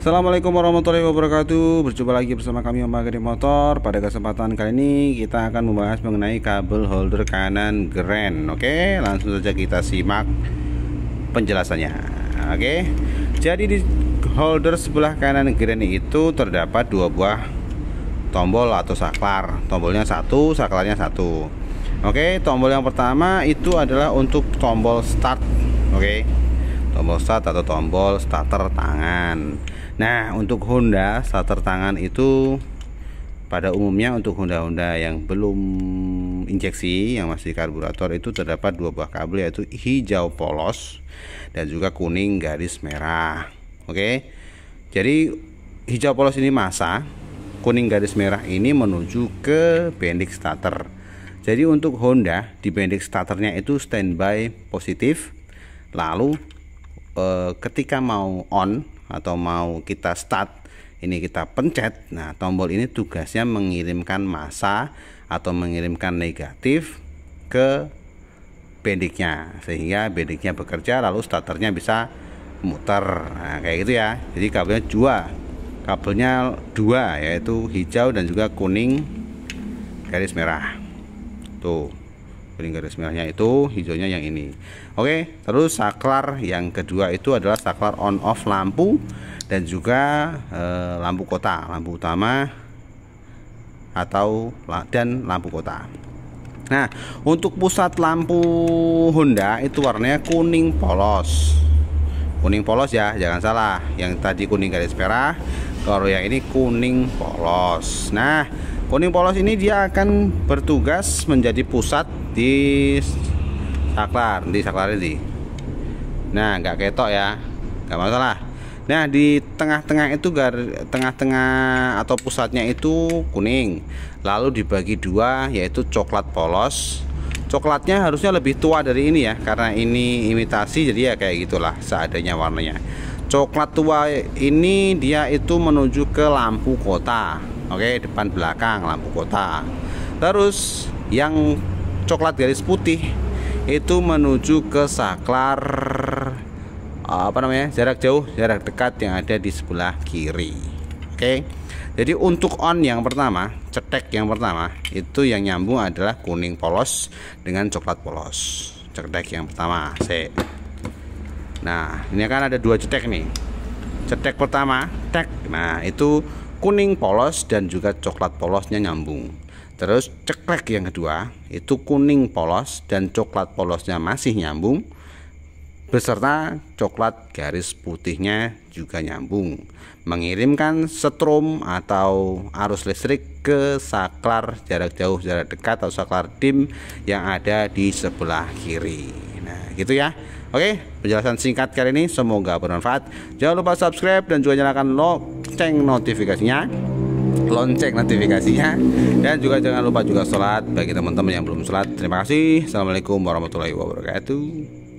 Assalamualaikum warahmatullahi wabarakatuh Berjumpa lagi bersama kami Om Bagri Motor Pada kesempatan kali ini kita akan membahas mengenai kabel holder kanan Grand Oke langsung saja kita simak penjelasannya Oke jadi di holder sebelah kanan Grand itu terdapat dua buah tombol atau saklar Tombolnya satu, saklarnya satu Oke tombol yang pertama itu adalah untuk tombol start Oke tombol start atau tombol starter tangan nah untuk Honda starter tangan itu pada umumnya untuk Honda-Honda yang belum injeksi yang masih karburator itu terdapat dua buah kabel yaitu hijau polos dan juga kuning garis merah. Oke. Jadi hijau polos ini masa, kuning garis merah ini menuju ke bendix starter. Jadi untuk Honda di bendix starternya itu standby positif lalu Eh, ketika mau on atau mau kita start ini kita pencet nah tombol ini tugasnya mengirimkan massa atau mengirimkan negatif ke bediknya sehingga bediknya bekerja lalu starternya bisa muter nah kayak gitu ya jadi kabelnya dua kabelnya dua yaitu hijau dan juga kuning garis merah tuh kuning garis merahnya itu hijaunya yang ini oke terus saklar yang kedua itu adalah saklar on off lampu dan juga e, lampu kota lampu utama atau dan lampu kota nah untuk pusat lampu Honda itu warnanya kuning polos kuning polos ya jangan salah yang tadi kuning garis merah kalau yang ini kuning polos nah kuning polos ini dia akan bertugas menjadi pusat di saklar di saklar ini nah nggak ketok ya nggak masalah nah di tengah-tengah itu gar tengah-tengah atau pusatnya itu kuning lalu dibagi dua yaitu coklat polos coklatnya harusnya lebih tua dari ini ya karena ini imitasi jadi ya kayak gitulah seadanya warnanya coklat tua ini dia itu menuju ke lampu kota oke depan belakang lampu kota terus yang coklat garis putih itu menuju ke saklar apa namanya jarak jauh jarak dekat yang ada di sebelah kiri oke okay? jadi untuk on yang pertama cetek yang pertama itu yang nyambung adalah kuning polos dengan coklat polos cetek yang pertama C nah ini kan ada dua cetek nih cetek pertama tek nah itu kuning polos dan juga coklat polosnya nyambung Terus ceklek yang kedua itu kuning polos dan coklat polosnya masih nyambung beserta coklat garis putihnya juga nyambung mengirimkan setrum atau arus listrik ke saklar jarak jauh jarak dekat atau saklar dim yang ada di sebelah kiri nah gitu ya oke penjelasan singkat kali ini semoga bermanfaat jangan lupa subscribe dan juga nyalakan lonceng notifikasinya lonceng notifikasinya dan juga jangan lupa juga sholat bagi teman-teman yang belum sholat terima kasih assalamualaikum warahmatullahi wabarakatuh